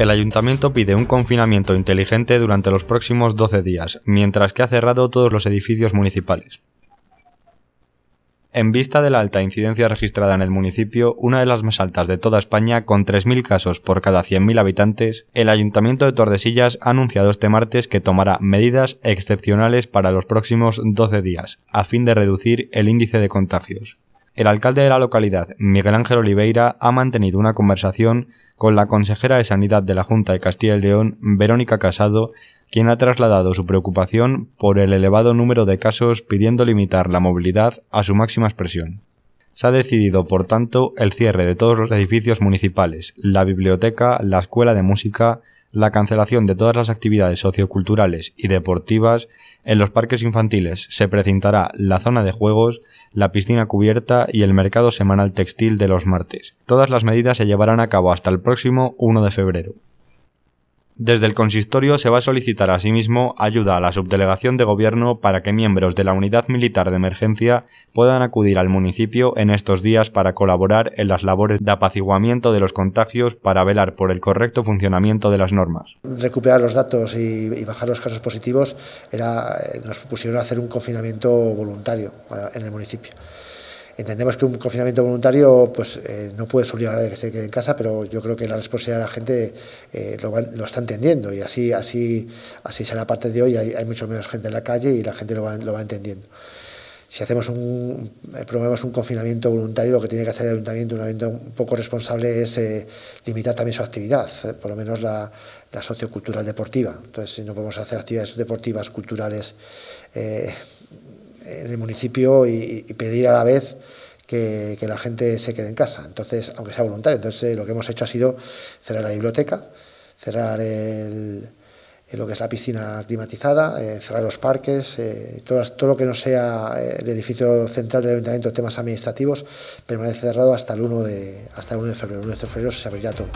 el ayuntamiento pide un confinamiento inteligente durante los próximos 12 días, mientras que ha cerrado todos los edificios municipales. En vista de la alta incidencia registrada en el municipio, una de las más altas de toda España, con 3.000 casos por cada 100.000 habitantes, el Ayuntamiento de Tordesillas ha anunciado este martes que tomará medidas excepcionales para los próximos 12 días, a fin de reducir el índice de contagios. El alcalde de la localidad, Miguel Ángel Oliveira, ha mantenido una conversación con la consejera de Sanidad de la Junta de Castilla y León, Verónica Casado, quien ha trasladado su preocupación por el elevado número de casos pidiendo limitar la movilidad a su máxima expresión. Se ha decidido, por tanto, el cierre de todos los edificios municipales, la biblioteca, la escuela de música, la cancelación de todas las actividades socioculturales y deportivas, en los parques infantiles se precintará la zona de juegos, la piscina cubierta y el mercado semanal textil de los martes. Todas las medidas se llevarán a cabo hasta el próximo 1 de febrero. Desde el consistorio se va a solicitar asimismo ayuda a la subdelegación de gobierno para que miembros de la unidad militar de emergencia puedan acudir al municipio en estos días para colaborar en las labores de apaciguamiento de los contagios para velar por el correcto funcionamiento de las normas. Recuperar los datos y, bajar los casos positivos era, eh, nos pusieron hacer un confinamiento voluntario eh, en el municipio. Entendemos que un confinamiento voluntario pues eh, no puede obligar a que se quede en casa, pero yo creo que la responsabilidad de la gente eh, lo, está entendiendo y así, así, así será a partir de hoy. Hay, mucho menos gente en la calle y la gente lo va, entendiendo si hacemos un, eh, promovemos un confinamiento voluntario, lo que tiene que hacer el ayuntamiento, un ayuntamiento un poco responsable, es limitar también su actividad, por lo menos la, sociocultural deportiva. Entonces, si no podemos hacer actividades deportivas, culturales, en el municipio y, pedir a la vez que, la gente se quede en casa, entonces, aunque sea voluntario. Entonces, eh, lo que hemos hecho ha sido cerrar la biblioteca, cerrar eh, lo que es la piscina climatizada, eh, cerrar los parques, todo, lo que no sea el edificio central del ayuntamiento, temas administrativos, permanece cerrado hasta el 1 de, hasta el 1 de febrero. El 1 de febrero se abrirá todo.